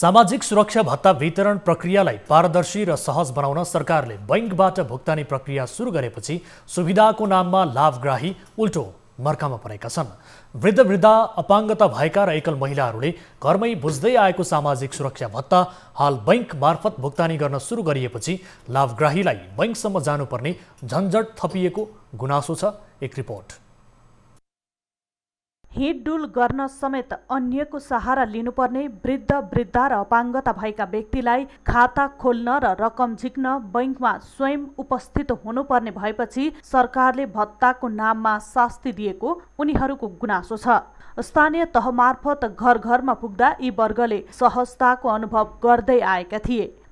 सामाजिक सुरक्षा भत्ता वितरण प्रक्रियालाई पारदर्शी र सहज बनाउन सरकारले बैङ्कबाट भुक्तानी प्रक्रिया सुरु गरेपछि सुविधाको नाममा लाभग्राही उल्टो मर्कामा परेका छन् वृद्ध वृद्धा अपाङ्गता भएका र एकल महिलाहरूले घरमै बुझ्दै आएको सामाजिक सुरक्षा भत्ता हाल बैङ्क मार्फत भुक्तानी गर्न सुरु गरिएपछि लाभग्राहीलाई बैङ्कसम्म जानुपर्ने झन्झट थपिएको गुनासो छ एक रिपोर्ट हिँडडुल गर्न समेत अन्यको सहारा लिनुपर्ने वृद्ध वृद्धा र अपाङ्गता भएका व्यक्तिलाई खाता खोल्न र रकम झिक्न बैङ्कमा स्वयं उपस्थित हुनुपर्ने भएपछि सरकारले भत्ताको नाममा शास्ति दिएको उनीहरूको गुनासो छ स्थानीय तह मार्फत घर घरमा पुग्दा यी वर्गले सहजताको अनुभव गर्दै आएका थिए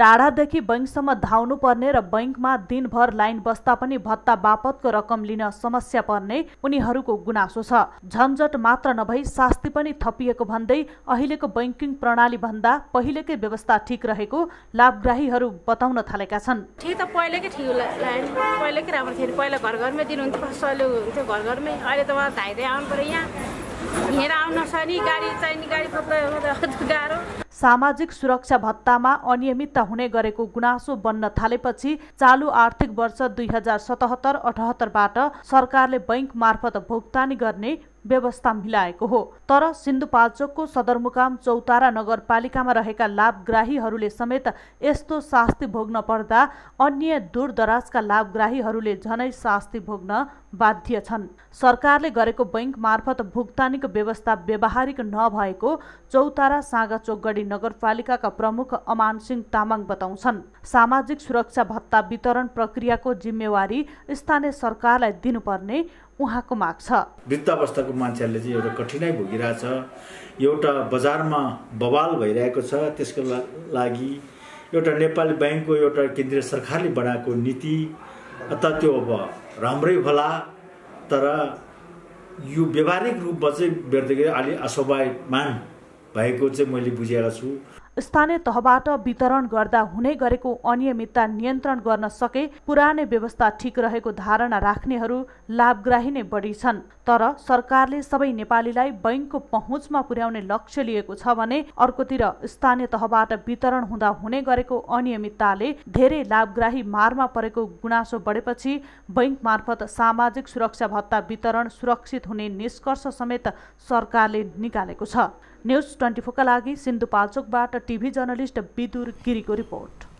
टाढादेखि बैङ्कसम्म धाउनु पर्ने र बैङ्कमा दिनभर लाइन बस्दा पनि भत्ता बापतको रकम लिन समस्या पर्ने उनीहरूको गुनासो छ झन्झट मात्र नभई शास्ति पनि थपिएको भन्दै अहिलेको बैङ्किङ प्रणाली भन्दा पहिलेकै व्यवस्था ठिक रहेको लाभग्राहीहरू बताउन थालेका छन् ठिक पहिलेकै थियो लाइन पहिलेकै राम्रो थियो पहिला घर घरमै दिनुहुन्थ्यो अहिले त धाइदै आउनु पर्यो यहाँ सामाजिक सुरक्षा भत्तामा अनियमितता हुने गरेको गुनासो बन्न थालेपछि चालु आर्थिक वर्ष दुई हजार सतहत्तर अठहत्तरबाट सरकारले बैङ्क मार्फत भुक्तानी गर्ने व्यवस्था मिलाएको हो तर सिन्धुपाल्चोकको सदरमुकाम चौतारा नगरपालिकामा रहेका लाभग्राहीहरूले समेत यस्तो शास्ति भोग्न पर्दा अन्य दूरदराजका लाभग्राहीहरूले झनै शास्ति भोग्न बाध्य छन् सरकारले गरेको बैङ्क मार्फत भुक्तानीको व्यवस्था व्यवहारिक नभएको चौतारा साँगा चोकगढी नगरपालिकाका प्रमुख अमान सिंह तामाङ बताउँछन् सामाजिक सुरक्षा भत्ता वितरण प्रक्रियाको जिम्मेवारी स्थानीय सरकारलाई दिनुपर्ने उहाँको माग छ वृद्ध अवस्थाको मान्छेहरूले चाहिँ एउटा कठिनाइ भोगिरहेछ एउटा बजारमा बवाल भइरहेको छ त्यसको लागि एउटा नेपाली ब्याङ्कको एउटा केन्द्रीय सरकारले बनाएको नीति त त्यो अब राम्रै होला तर यो व्यावहारिक रूपमा चाहिँ बेर्दाखेरि अलि असभामान भएको चाहिँ मैले बुझेको छु स्थानीय तहबाट वितरण गर्दा हुने गरेको अनियमितता नियन्त्रण गर्न सके पुरानै व्यवस्था ठिक रहेको धारणा राख्नेहरू लाभग्राही नै बढी छन् तर सरकारले सबै नेपालीलाई बैङ्कको पहुँचमा पुर्याउने लक्ष्य लिएको छ भने अर्कोतिर स्थानीय तहबाट वितरण हुँदा हुने गरेको अनियमितताले धेरै लाभग्राही मारमा परेको गुनासो बढेपछि बैङ्क मार्फत सामाजिक सुरक्षा भत्ता वितरण सुरक्षित हुने निष्कर्ष समेत सरकारले निकालेको छ न्युज ट्वेन्टी फोरका लागि सिन्धुपाल्चोकबाट टिभी जर्नलिस्ट विदुर गिरीको रिपोर्ट